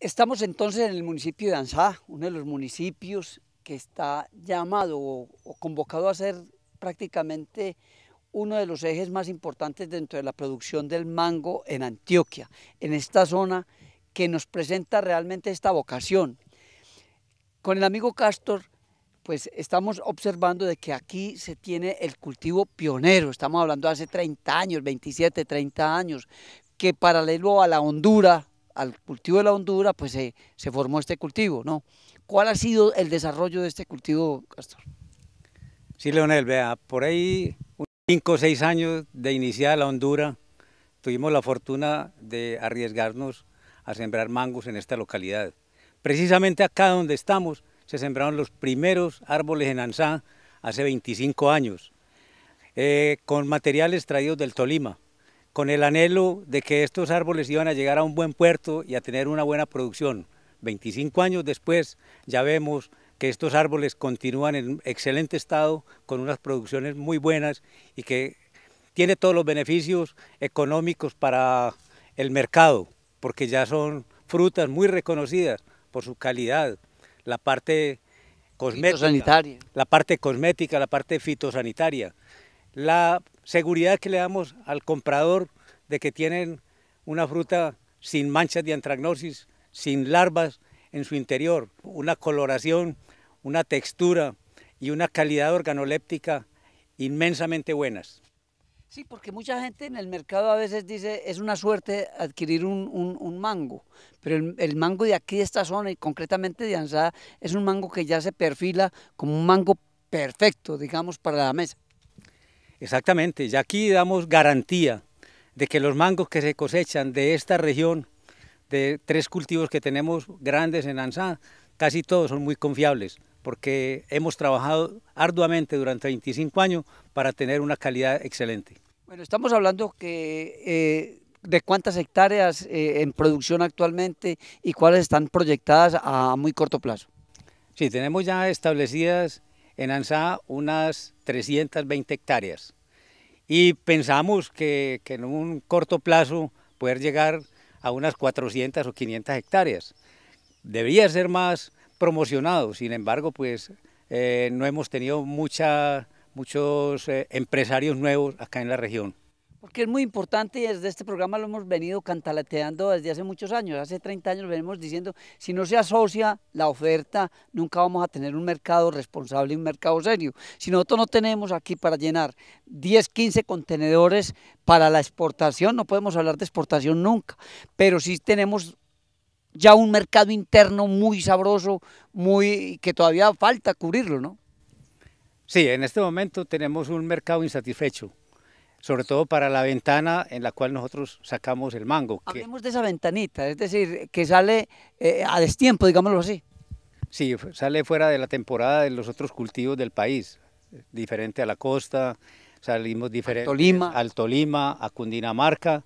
Estamos entonces en el municipio de Anzá, uno de los municipios que está llamado o, convocado a ser prácticamente uno de los ejes más importantes dentro de la producción del mango en Antioquia, en esta zona que nos presenta realmente esta vocación. Con el amigo Castor, pues estamos observando de que aquí se tiene el cultivo pionero, estamos hablando de hace 30 años, 27, 30 años, que paralelo a la Hondura, al cultivo de la hondura, pues se, formó este cultivo, ¿no? ¿Cuál ha sido el desarrollo de este cultivo, Castor? Sí, Leonel, vea, por ahí cinco o seis años de iniciar la hondura, tuvimos la fortuna de arriesgarnos a sembrar mangos en esta localidad. Precisamente acá donde estamos se sembraron los primeros árboles en Anzá hace 25 años, eh, con materiales traídos del Tolima con el anhelo de que estos árboles iban a llegar a un buen puerto y a tener una buena producción. 25 años después ya vemos que estos árboles continúan en excelente estado, con unas producciones muy buenas y que tiene todos los beneficios económicos para el mercado, porque ya son frutas muy reconocidas por su calidad, la parte cosmética, la parte cosmética, la parte fitosanitaria, la seguridad que le damos al comprador de que tienen una fruta sin manchas de antragnosis, sin larvas en su interior, una coloración, una textura y una calidad organoléptica inmensamente buenas. Sí, porque mucha gente en el mercado a veces dice es una suerte adquirir un, mango, pero el, mango de aquí de esta zona y concretamente de Anzada es un mango que ya se perfila como un mango perfecto, digamos, para la mesa. Exactamente, ya aquí damos garantía de que los mangos que se cosechan de esta región, de tres cultivos que tenemos grandes en Anzá, casi todos son muy confiables, porque hemos trabajado arduamente durante 25 años para tener una calidad excelente. Bueno, estamos hablando que eh, de cuántas hectáreas eh, en producción actualmente y cuáles están proyectadas a muy corto plazo. Sí, tenemos ya establecidas en Ansá unas 320 hectáreas. Y pensamos que, en un corto plazo poder llegar a unas 400 o 500 hectáreas. Debería ser más promocionado, sin embargo, pues eh, no hemos tenido muchos eh, empresarios nuevos acá en la región. Porque es muy importante y desde este programa lo hemos venido cantalateando desde hace muchos años. Hace 30 años venimos diciendo, si no se asocia la oferta, nunca vamos a tener un mercado responsable y un mercado serio. Si nosotros no tenemos aquí para llenar 10, 15 contenedores para la exportación, no podemos hablar de exportación nunca. Pero sí tenemos ya un mercado interno muy sabroso, muy que todavía falta cubrirlo, ¿no? Sí, en este momento tenemos un mercado insatisfecho sobre todo para la ventana en la cual nosotros sacamos el mango. Hablemos de esa ventanita, es decir, que sale eh, a destiempo, digámoslo así. Sí, sale fuera de la temporada de los otros cultivos del país, diferente a la costa, salimos diferente al Tolima, a Cundinamarca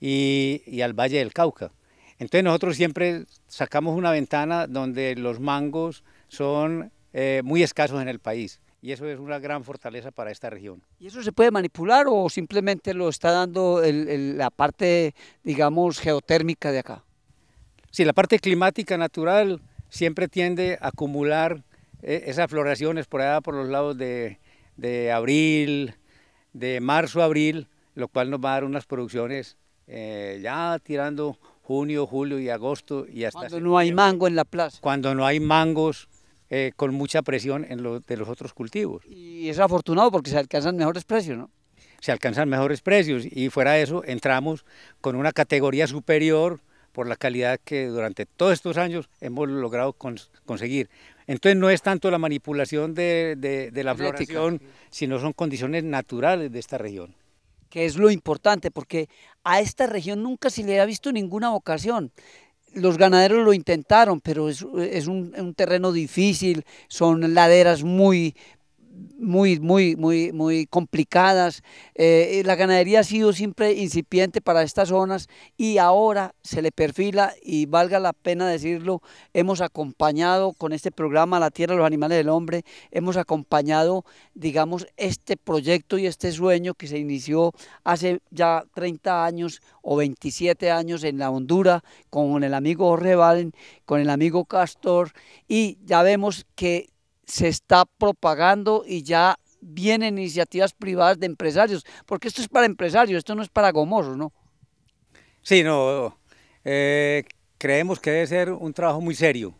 y, al Valle del Cauca. Entonces nosotros siempre sacamos una ventana donde los mangos son eh, muy escasos en el país y eso es una gran fortaleza para esta región. ¿Y eso se puede manipular o simplemente lo está dando la parte, digamos, geotérmica de acá? Sí, la parte climática natural siempre tiende a acumular eh, esas floraciones por allá, por los lados de, abril, de marzo a abril, lo cual nos va a dar unas producciones eh, ya tirando junio, julio y agosto y hasta... Cuando no hay mango en la plaza. Cuando no hay mangos, eh, con mucha presión en de los otros cultivos. Y es afortunado porque se alcanzan mejores precios, ¿no? Se alcanzan mejores precios y fuera de eso entramos con una categoría superior por la calidad que durante todos estos años hemos logrado conseguir. Entonces no es tanto la manipulación de, de la floración, sino son condiciones naturales de esta región. Que es lo importante, porque a esta región nunca se le ha visto ninguna vocación los ganaderos lo intentaron, pero es, un, un, terreno difícil, son laderas muy muy, muy, muy, muy complicadas. Eh, la ganadería ha sido siempre incipiente para estas zonas y ahora se le perfila y valga la pena decirlo, hemos acompañado con este programa La Tierra, los Animales del Hombre, hemos acompañado, digamos, este proyecto y este sueño que se inició hace ya 30 años o 27 años en la Honduras con el amigo Jorge con el amigo Castor y ya vemos que se está propagando y ya vienen iniciativas privadas de empresarios, porque esto es para empresarios, esto no es para gomorros, ¿no? Sí, no, eh, creemos que debe ser un trabajo muy serio,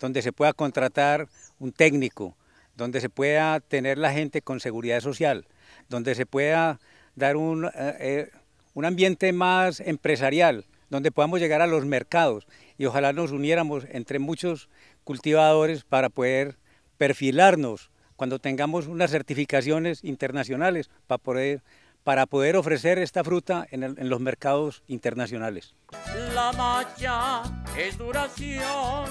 donde se pueda contratar un técnico, donde se pueda tener la gente con seguridad social, donde se pueda dar un, eh, eh, un ambiente más empresarial, donde podamos llegar a los mercados y ojalá nos uniéramos entre muchos cultivadores para poder perfilarnos cuando tengamos unas certificaciones internacionales para poder, para poder ofrecer esta fruta en, los mercados internacionales. La macha es duración,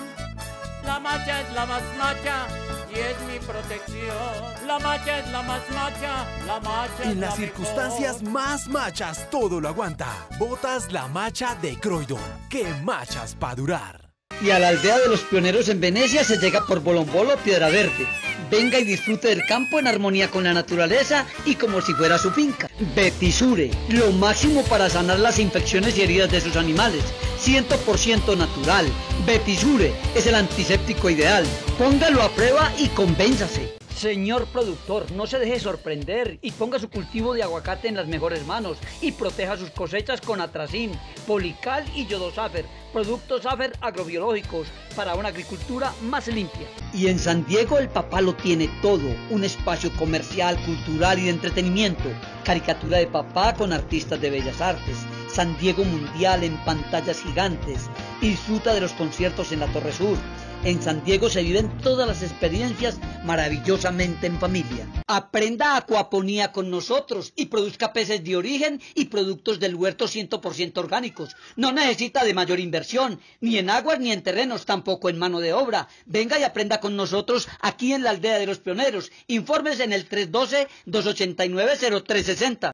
la macha es la más macha y es mi protección. La macha es la más macha, la macha. En las circunstancias más machas todo lo aguanta. Botas la macha de Croydon. ¡Qué machas para durar! Y a la aldea de los pioneros en Venecia se llega por Bolombolo Piedra Verde. Venga y disfrute del campo en armonía con la naturaleza y como si fuera su finca. Betisure, lo máximo para sanar las infecciones y heridas de sus animales. 100% natural. Betisure es el antiséptico ideal. Póngalo a prueba y convénzase. Señor productor, no se deje sorprender y ponga su cultivo de aguacate en las mejores manos y proteja sus cosechas con atracín, polical y yodosafer, productos safer agrobiológicos para una agricultura más limpia. Y en San Diego el papá lo tiene todo, un espacio comercial, cultural y de entretenimiento, caricatura de papá con artistas de bellas artes, San Diego Mundial en pantallas gigantes y disfruta de los conciertos en la Torre Sur en Santiago se viven todas las experiencias maravillosamente en familia. Aprenda acuaponía con nosotros y produzca peces de origen y productos del huerto 100% orgánicos. No necesita de mayor inversión, ni en aguas ni en terrenos, tampoco en mano de obra. Venga y aprenda con nosotros aquí en la aldea de los pioneros. Informes en el 312-289-0360.